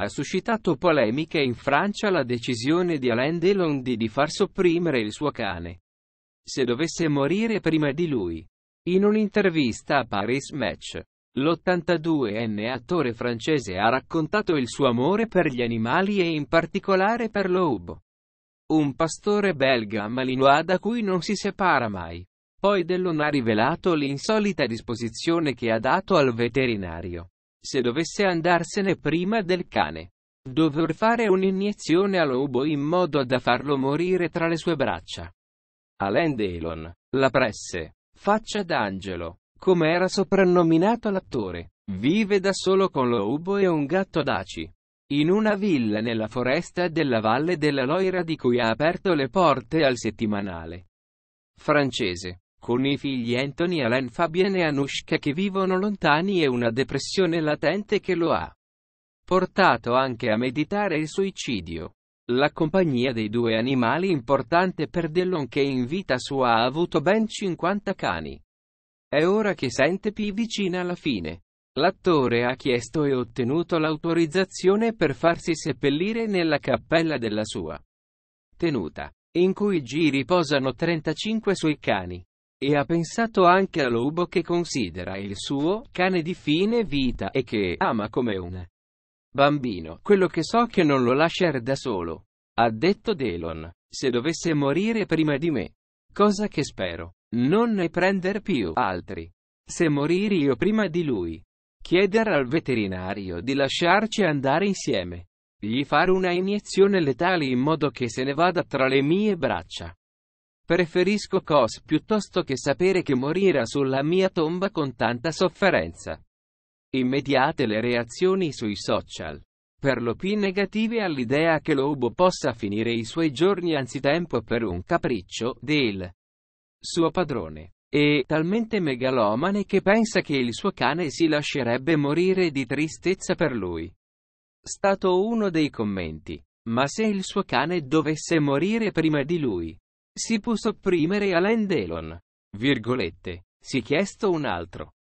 Ha suscitato polemiche in Francia la decisione di Alain Delon di far sopprimere il suo cane. Se dovesse morire prima di lui. In un'intervista a Paris Match, l'82enne attore francese ha raccontato il suo amore per gli animali e in particolare per lo Ubo. Un pastore belga malinois da cui non si separa mai. Poi Delon ha rivelato l'insolita disposizione che ha dato al veterinario se dovesse andarsene prima del cane. Dover fare un'iniezione all'ubo in modo da farlo morire tra le sue braccia. Alain Delon, la presse, faccia d'angelo, come era soprannominato l'attore, vive da solo con l'ubo e un gatto d'aci. In una villa nella foresta della Valle della Loira di cui ha aperto le porte al settimanale francese con i figli Anthony, Alain, Fabian e Anushka che vivono lontani e una depressione latente che lo ha portato anche a meditare il suicidio. La compagnia dei due animali importante per Dellon che in vita sua ha avuto ben 50 cani. È ora che sente più vicina alla fine. L'attore ha chiesto e ottenuto l'autorizzazione per farsi seppellire nella cappella della sua tenuta, in cui G riposano 35 suoi cani. E ha pensato anche a Lobo che considera il suo cane di fine vita e che ama come un bambino. Quello che so che non lo lascer da solo. Ha detto Delon. Se dovesse morire prima di me. Cosa che spero. Non ne prender più altri. Se morire io prima di lui. Chiedere al veterinario di lasciarci andare insieme. Gli fare una iniezione letale in modo che se ne vada tra le mie braccia. Preferisco cos piuttosto che sapere che morirà sulla mia tomba con tanta sofferenza. Immediate le reazioni sui social. Per lo più negative all'idea che Lobo possa finire i suoi giorni anzitempo per un capriccio del suo padrone. E talmente megalomane che pensa che il suo cane si lascerebbe morire di tristezza per lui. Stato uno dei commenti. Ma se il suo cane dovesse morire prima di lui, si può sopprimere Alain Delon. Virgolette. Si è chiesto un altro.